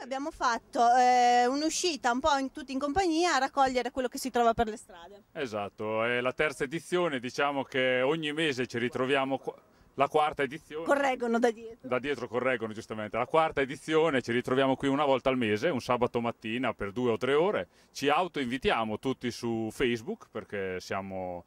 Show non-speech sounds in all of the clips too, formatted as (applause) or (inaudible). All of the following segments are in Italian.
Abbiamo fatto eh, un'uscita un po' in, tutti in compagnia a raccogliere quello che si trova per le strade. Esatto, è la terza edizione, diciamo che ogni mese ci ritroviamo qua la quarta edizione. Correggono da dietro. Da dietro correggono giustamente. La quarta edizione, ci ritroviamo qui una volta al mese, un sabato mattina per due o tre ore. Ci auto-invitiamo tutti su Facebook perché siamo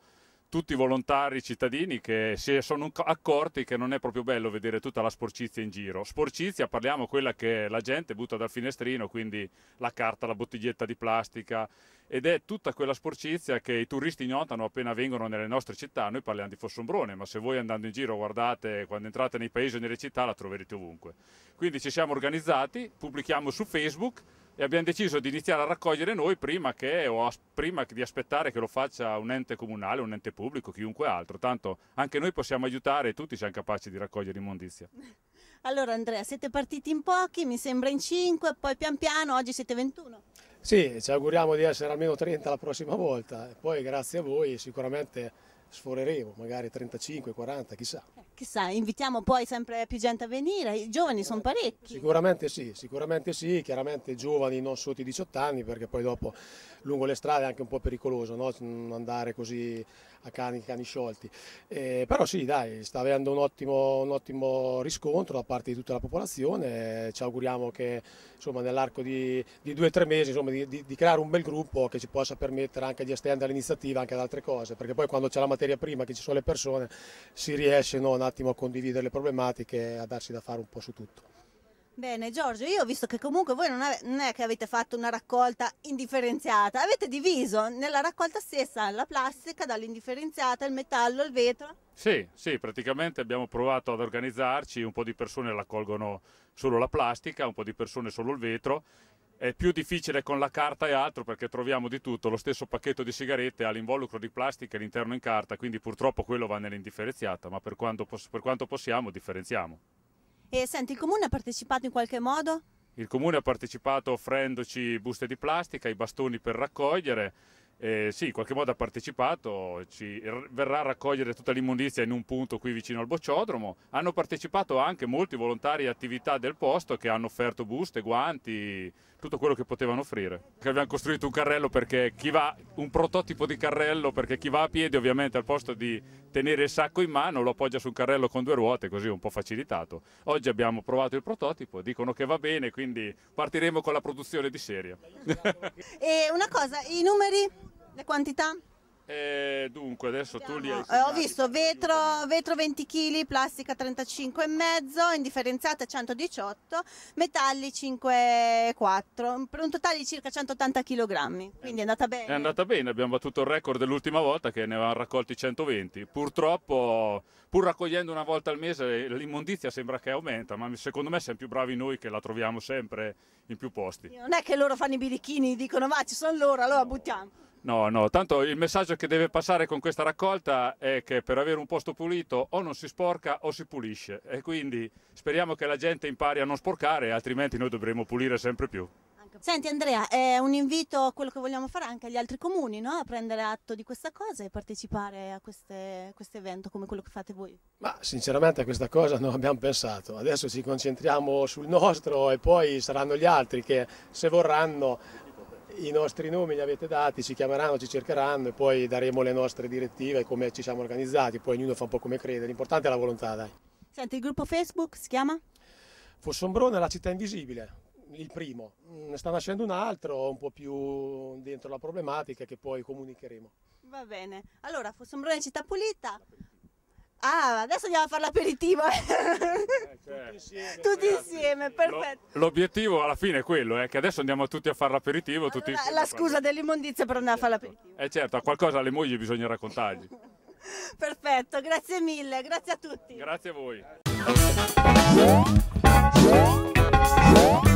tutti i volontari cittadini che si sono accorti che non è proprio bello vedere tutta la sporcizia in giro. Sporcizia, parliamo quella che la gente butta dal finestrino, quindi la carta, la bottiglietta di plastica, ed è tutta quella sporcizia che i turisti notano appena vengono nelle nostre città. Noi parliamo di Fossombrone, ma se voi andando in giro guardate, quando entrate nei paesi o nelle città la troverete ovunque. Quindi ci siamo organizzati, pubblichiamo su Facebook e abbiamo deciso di iniziare a raccogliere noi prima, che, prima di aspettare che lo faccia un ente comunale, un ente pubblico, chiunque altro. Tanto anche noi possiamo aiutare e tutti siamo capaci di raccogliere immondizia. (laughs) Allora Andrea, siete partiti in pochi, mi sembra in 5, poi pian piano, oggi siete 21. Sì, ci auguriamo di essere almeno 30 la prossima volta poi grazie a voi sicuramente sforeremo, magari 35, 40, chissà chissà, invitiamo poi sempre più gente a venire, i giovani sono parecchi. Sicuramente sì, sicuramente sì, chiaramente giovani non sotto i 18 anni perché poi dopo lungo le strade è anche un po' pericoloso no? andare così a cani, cani sciolti, eh, però sì dai, sta avendo un ottimo, un ottimo, riscontro da parte di tutta la popolazione, ci auguriamo che nell'arco di, di due o tre mesi insomma, di, di, di creare un bel gruppo che ci possa permettere anche di estendere l'iniziativa anche ad altre cose, perché poi quando c'è la materia prima, che ci sono le persone, si riesce no, a attimo a condividere le problematiche e a darsi da fare un po' su tutto. Bene Giorgio, io ho visto che comunque voi non, non, è che avete fatto una raccolta indifferenziata, avete diviso nella raccolta stessa la plastica dall'indifferenziata, il metallo, il vetro. Sì, sì, praticamente abbiamo provato ad organizzarci, un po' di persone raccolgono solo la plastica, un po' di persone solo il vetro è più difficile con la carta e altro perché troviamo di tutto, lo stesso pacchetto di sigarette ha l'involucro di plastica e l'interno in carta, quindi purtroppo quello va nell'indifferenziata, ma per quanto, per quanto possiamo differenziamo. E senti, il comune ha partecipato in qualche modo? Il comune ha partecipato offrendoci buste di plastica, i bastoni per raccogliere eh, sì, in qualche modo ha partecipato, ci verrà a raccogliere tutta l'immondizia in un punto qui vicino al bocciodromo. Hanno partecipato anche molti volontari e attività del posto che hanno offerto buste, guanti, tutto quello che potevano offrire. Abbiamo costruito un carrello perché chi va, un prototipo di carrello perché chi va a piedi ovviamente al posto di tenere il sacco in mano lo appoggia su un carrello con due ruote così è un po' facilitato. Oggi abbiamo provato il prototipo, dicono che va bene quindi partiremo con la produzione di serie. E una cosa, i numeri? quantità? Eh, dunque, adesso Andiamo. tu li hai eh, Ho visto vetro, vetro 20 kg, plastica 35,5, indifferenziata 118, metalli 5,4, per un totale di circa 180 kg. Quindi è andata bene. È andata bene, abbiamo battuto il record dell'ultima volta che ne avevamo raccolti 120. Purtroppo, pur raccogliendo una volta al mese, l'immondizia sembra che aumenta, ma secondo me siamo più bravi noi che la troviamo sempre in più posti. Non è che loro fanno i birichini, dicono ma ci sono loro, allora no. buttiamo. No, no, tanto il messaggio che deve passare con questa raccolta è che per avere un posto pulito o non si sporca o si pulisce e quindi speriamo che la gente impari a non sporcare, altrimenti noi dovremo pulire sempre più. Senti Andrea, è un invito a quello che vogliamo fare anche agli altri comuni, no? a prendere atto di questa cosa e partecipare a questo evento come quello che fate voi. Ma sinceramente a questa cosa non abbiamo pensato, adesso ci concentriamo sul nostro e poi saranno gli altri che se vorranno i nostri nomi li avete dati, ci chiameranno, ci cercheranno e poi daremo le nostre direttive come ci siamo organizzati, poi ognuno fa un po' come crede, l'importante è la volontà dai. Senti, il gruppo Facebook si chiama? Fossombrone, è la città invisibile, il primo, ne mm, sta nascendo un altro un po' più dentro la problematica che poi comunicheremo. Va bene, allora Fossombrone è città pulita. Ah, adesso andiamo a fare l'aperitivo. (laughs) Eh, cioè, tutti certo. insieme, tutti insieme perfetto. L'obiettivo alla fine è quello, eh, che adesso andiamo tutti a fare l'aperitivo. Allora, la, la scusa dell'immondizia per andare certo. a fare certo. l'aperitivo. Eh certo, a qualcosa alle mogli bisogna raccontargli. (laughs) perfetto, grazie mille, grazie a tutti. Grazie a voi.